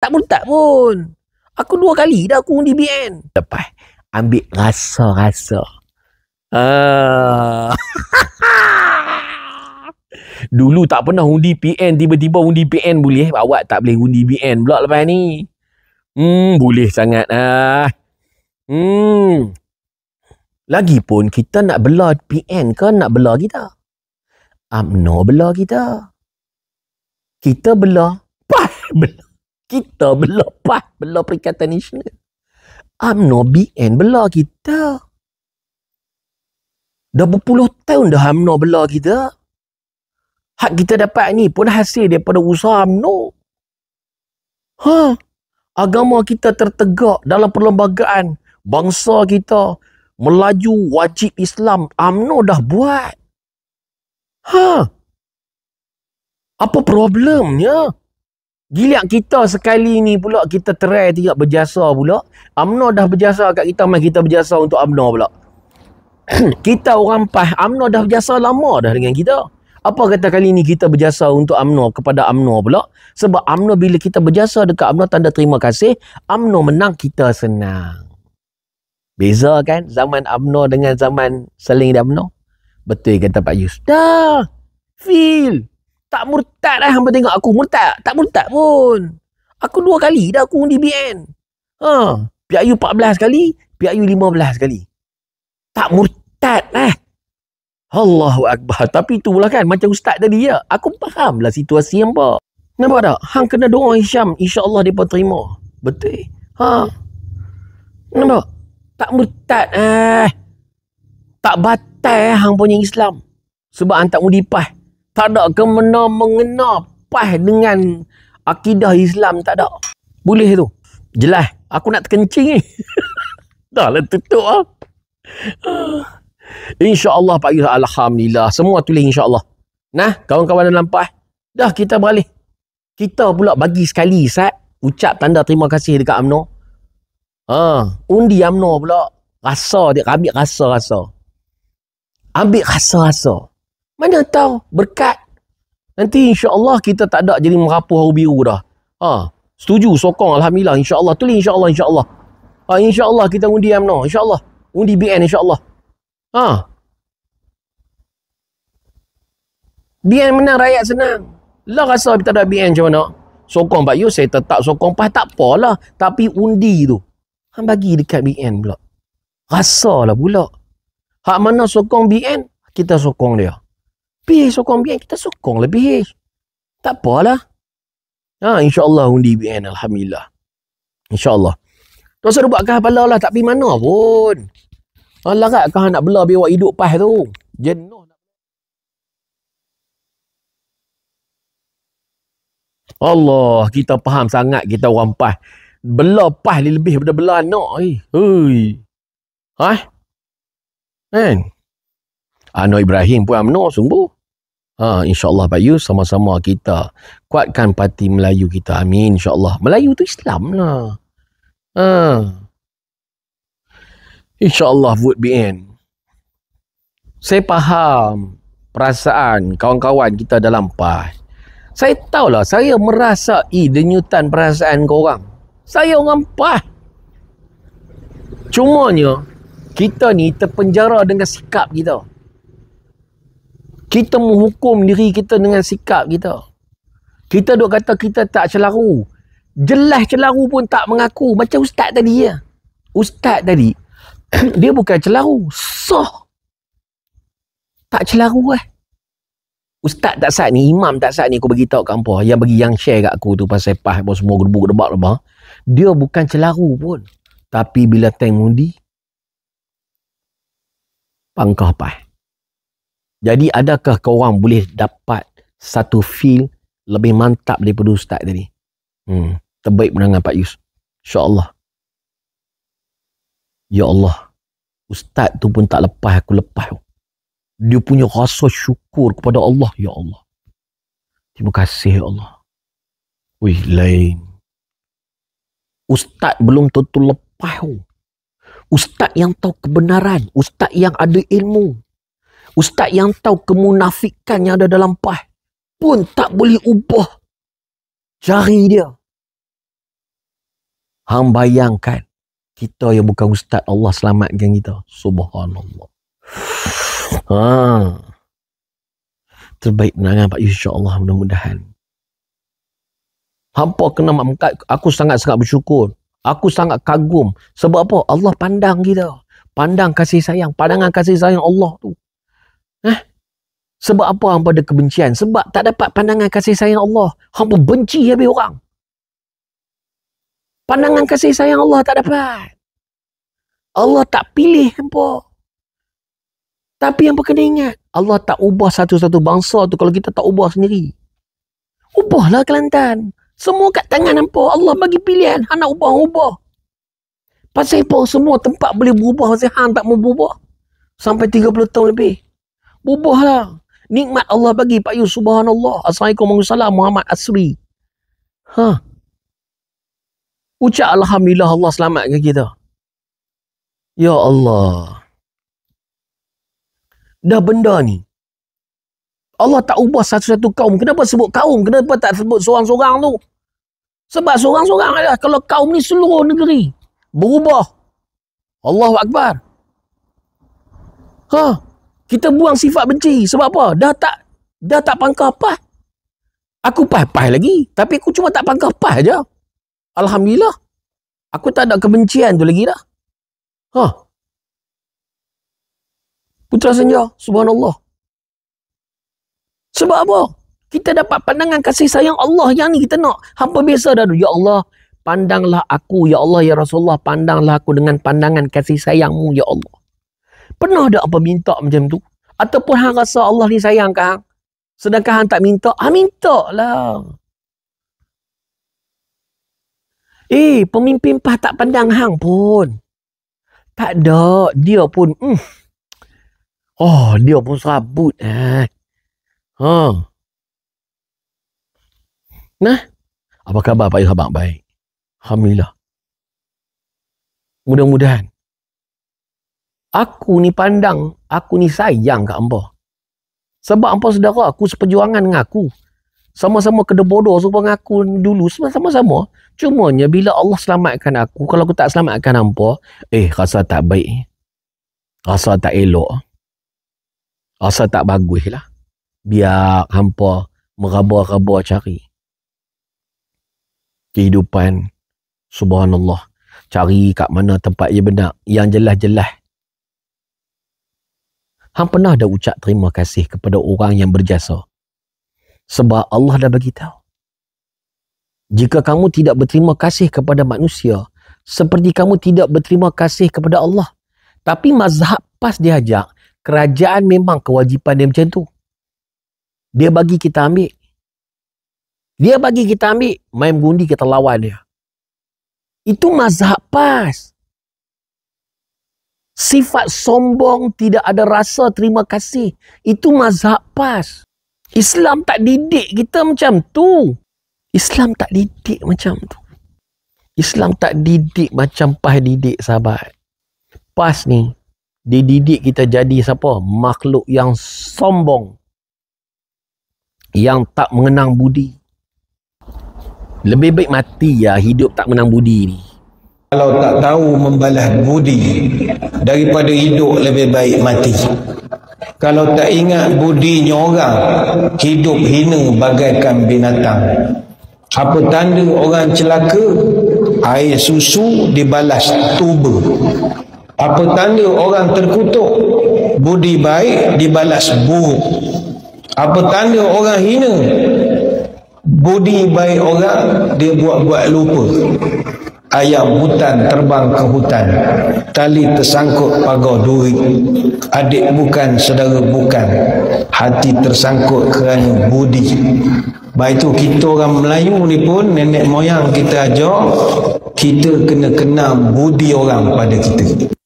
Tak pun tak pun. Aku dua kali dah aku undi BN. Lepas ambil rasa-rasa. Uh. Dulu tak pernah undi PN Tiba-tiba undi PN boleh Awak tak boleh undi BN pula lepas ni Hmm boleh sangat ah. Hmm Lagipun kita nak bela PN ke nak bela kita UMNO bela kita Kita bela Pah bela kita bela PAS, bela Perikatan Nasional. UMNO BN bela kita. Dah berpuluh tahun dah UMNO bela kita. Hak kita dapat ni pun hasil daripada usaha UMNO. Ha? Agama kita tertegak dalam perlembagaan. Bangsa kita melaju wajib Islam. UMNO dah buat. Ha? Apa problemnya? Ha? Giliat kita sekali ni pula kita try tiga berjasa pula. Amno dah berjasa kat kita main kita berjasa untuk Amno pula. kita orang PAS Amno dah berjasa lama dah dengan kita. Apa kata kali ni kita berjasa untuk Amno kepada Amno pula? Sebab Amno bila kita berjasa dekat Amno tanda terima kasih, Amno menang kita senang. Beza kan zaman Amno dengan zaman seling dan UMNO? Betul kata Pak Yus. Dah! Feel! tak murtad lah hamba tengok aku murtad tak murtad pun aku dua kali dah aku undi BN ha PIU 14 kali PIU 15 kali tak murtad lah Allahu Akbar tapi tu lah kan macam ustaz tadi ya aku faham lah situasi hampa nampak tak hang kena doa Hisham insyaAllah dia pun terima betul ha nampak tak murtad eh tak batal eh, hang punya Islam sebab hang tak undi tak ada kemena mengena pas dengan akidah Islam tak ada. Boleh tu. Jelas. Aku nak terkencing ni. Dah lah tutup lah. InsyaAllah Pak Yus. Alhamdulillah. Semua tulis insyaAllah. Nah, kawan-kawan dalam pas. Dah kita balik Kita pula bagi sekali sat. Ucap tanda terima kasih dekat UMNO. Ha, undi UMNO pula. Rasa dia. Ambil rasa-rasa. Ambil rasa-rasa. Mana tahu berkat. Nanti insya-Allah kita tak ada jadi merapu hau biru dah. Ha, setuju sokong alhamdulillah insya-Allah. Tulis insya-Allah insya-Allah. Ha, insya-Allah kita undi amno insya-Allah. Undi BN insya-Allah. Ha. BN menang rakyat senang. Lah rasa kita ada BN macam mana? Sokong Pak Yus, saya tetap sokong Pak. Tak apalah. Tapi undi tu. Han bagi dekat BN pula. Rasalah pula. Hak mana sokong BN, kita sokong dia lebih sokong BN kita sokong lebih tak apalah ha, insyaAllah undi BN Alhamdulillah insyaAllah tu asal buat kahpala lah tak pergi mana pun ha, larat kah nak bela biar hidup pas tu jenuh Allah kita faham sangat kita orang pas bela pas lebih daripada bela anak eh. hei ha? Eh? Kan? Anwar Ibrahim pun UMNO sungguh. Ha, InsyaAllah Pak Yus sama-sama kita kuatkan parti Melayu kita. Amin insyaAllah. Melayu tu Islam lah. Ha. InsyaAllah would be in. Saya faham perasaan kawan-kawan kita dalam PAS. Saya tahulah saya merasai denyutan perasaan korang. Saya orang PAS. Cumanya kita ni terpenjara dengan sikap kita. Kita menghukum diri kita dengan sikap kita. Kita duk kata kita tak celaru. Jelas celaru pun tak mengaku. Macam ustaz tadi ya. Ustaz tadi, dia bukan celaru. Soh. Tak celaru Eh. Ustaz tak saat ni, imam tak saat ni aku beritahu kat hampa. Yang bagi yang share kat aku tu pasal pah apa semua gedebuk gedebak lebah. Dia bukan celaru pun. Tapi bila tengundi, pangkah pah. Jadi adakah kau orang boleh dapat satu feel lebih mantap daripada ustaz tadi? Hmm, terbaik menangan Pak Yus. Insya-Allah. Ya Allah. Ustaz tu pun tak lepas aku lepas. Dia punya rasa syukur kepada Allah, ya Allah. Terima kasih ya Allah. Wih, lain. Ustaz belum tentu lepas. Ustaz yang tahu kebenaran, ustaz yang ada ilmu, Ustaz yang tahu kemunafikan yang ada dalam pah pun tak boleh ubah jari dia. Hang bayangkan kita yang bukan ustaz Allah selamatkan kita. Subhanallah. Ha. Terbaik menangan Pak Yusuf Allah mudah-mudahan. Hampa kena makmukat. Aku sangat-sangat bersyukur. Aku sangat kagum. Sebab apa? Allah pandang kita. Pandang kasih sayang. Pandangan kasih sayang Allah tu. Eh? Sebab apa hampa ada kebencian? Sebab tak dapat pandangan kasih sayang Allah. Hampa benci habis orang. Pandangan kasih sayang Allah tak dapat. Allah tak pilih hampa. Tapi yang kena ingat. Allah tak ubah satu-satu bangsa tu kalau kita tak ubah sendiri. Ubahlah Kelantan. Semua kat tangan hampa. Allah bagi pilihan. Hang nak ubah, ubah. Pasal apa semua tempat boleh berubah. Pasal hang tak mau berubah. Sampai 30 tahun lebih. Ubahlah. Nikmat Allah bagi Pak Yu. Subhanallah. Assalamualaikum warahmatullahi wabarakatuh. Muhammad Asri. Ha. Ucap Alhamdulillah Allah selamatkan kita. Ya Allah. Dah benda ni. Allah tak ubah satu-satu kaum. Kenapa sebut kaum? Kenapa tak sebut seorang-seorang tu? Sebab seorang-seorang adalah kalau kaum ni seluruh negeri berubah. Allahu Akbar. Ha? Huh? Kita buang sifat benci. Sebab apa? Dah tak dah tak pangkah pah. Aku pah-pah lagi. Tapi aku cuma tak pangkah pah je. Alhamdulillah. Aku tak ada kebencian tu lagi dah. Ha. Huh. Putra Senja, subhanallah. Sebab apa? Kita dapat pandangan kasih sayang Allah yang ni kita nak. Hampa biasa dah tu. Ya Allah, pandanglah aku. Ya Allah, ya Rasulullah. Pandanglah aku dengan pandangan kasih sayangmu, ya Allah. Pernah ada apa minta macam tu? Ataupun hang rasa Allah ni sayang kan? Sedangkan hang tak minta, hang ah, minta lah. Eh, pemimpin pah tak pandang hang pun. Tak ada, dia pun. Mm. Oh, dia pun serabut. Eh. Ha. Nah, apa khabar Pak Yuhabak baik? Alhamdulillah. Mudah-mudahan aku ni pandang, aku ni sayang kat hamba. Sebab hamba saudara aku seperjuangan dengan aku. Sama-sama kena bodoh sama dengan aku dulu. Sama-sama. Cumanya bila Allah selamatkan aku, kalau aku tak selamatkan hamba, eh rasa tak baik. Rasa tak elok. Rasa tak bagus lah. Biar hampa meraba-raba cari. Kehidupan. Subhanallah. Cari kat mana tempat dia benar. Yang jelas-jelas. Hang pernah dah ucap terima kasih kepada orang yang berjasa? Sebab Allah dah bagi tahu. Jika kamu tidak berterima kasih kepada manusia, seperti kamu tidak berterima kasih kepada Allah. Tapi mazhab pas dia kerajaan memang kewajipan dia macam tu. Dia bagi kita ambil. Dia bagi kita ambil, main gundi kita lawan dia. Itu mazhab pas. Sifat sombong tidak ada rasa terima kasih. Itu mazhab PAS. Islam tak didik kita macam tu. Islam tak didik macam tu. Islam tak didik macam PAS didik sahabat. PAS ni didik kita jadi siapa? Makhluk yang sombong. Yang tak mengenang budi. Lebih baik mati ya hidup tak menang budi ni kalau tak tahu membalas budi daripada hidup lebih baik mati kalau tak ingat budi orang hidup hina bagaikan binatang apa tanda orang celaka air susu dibalas tuba apa tanda orang terkutuk budi baik dibalas buruk apa tanda orang hina budi baik orang dia buat-buat lupa ayam hutan terbang ke hutan tali tersangkut pagar duri adik bukan saudara bukan hati tersangkut kerana budi baik itu kita orang Melayu ni pun nenek moyang kita ajar kita kena kenal budi orang pada kita